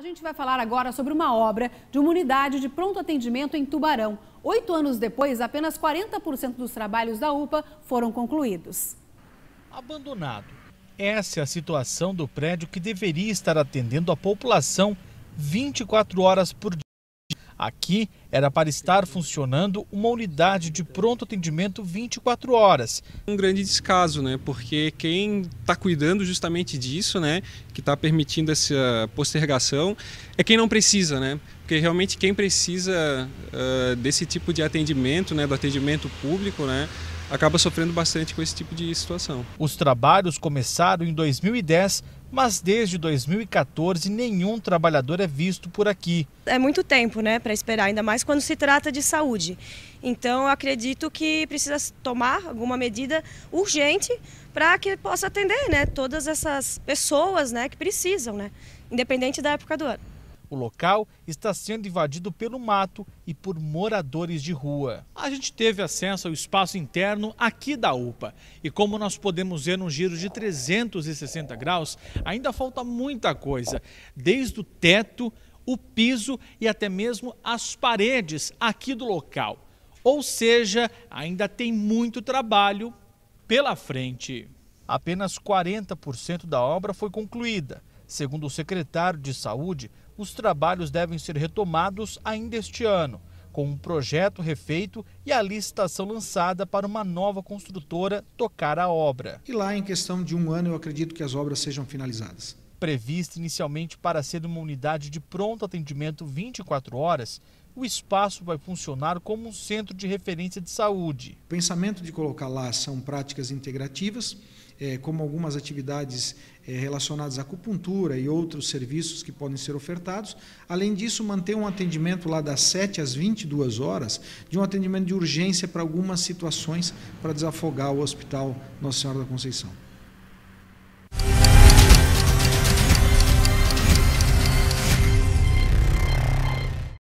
A gente vai falar agora sobre uma obra de uma unidade de pronto atendimento em Tubarão. Oito anos depois, apenas 40% dos trabalhos da UPA foram concluídos. Abandonado. Essa é a situação do prédio que deveria estar atendendo a população 24 horas por dia. Aqui era para estar funcionando uma unidade de pronto atendimento 24 horas. Um grande descaso, né? Porque quem está cuidando justamente disso, né? Que está permitindo essa postergação, é quem não precisa, né? Porque realmente quem precisa uh, desse tipo de atendimento, né? Do atendimento público, né? Acaba sofrendo bastante com esse tipo de situação. Os trabalhos começaram em 2010 mas desde 2014 nenhum trabalhador é visto por aqui. É muito tempo, né, para esperar, ainda mais quando se trata de saúde. Então, acredito que precisa tomar alguma medida urgente para que possa atender, né, todas essas pessoas, né, que precisam, né, independente da época do ano. O local está sendo invadido pelo mato e por moradores de rua. A gente teve acesso ao espaço interno aqui da UPA. E como nós podemos ver num giro de 360 graus, ainda falta muita coisa. Desde o teto, o piso e até mesmo as paredes aqui do local. Ou seja, ainda tem muito trabalho pela frente. Apenas 40% da obra foi concluída. Segundo o secretário de Saúde, os trabalhos devem ser retomados ainda este ano, com um projeto refeito e a licitação lançada para uma nova construtora tocar a obra. E lá, em questão de um ano, eu acredito que as obras sejam finalizadas. Prevista inicialmente para ser uma unidade de pronto atendimento 24 horas, o espaço vai funcionar como um centro de referência de saúde. O pensamento de colocar lá são práticas integrativas é, como algumas atividades é, relacionadas à acupuntura e outros serviços que podem ser ofertados. Além disso, manter um atendimento lá das 7 às 22 horas, de um atendimento de urgência para algumas situações, para desafogar o Hospital Nossa Senhora da Conceição.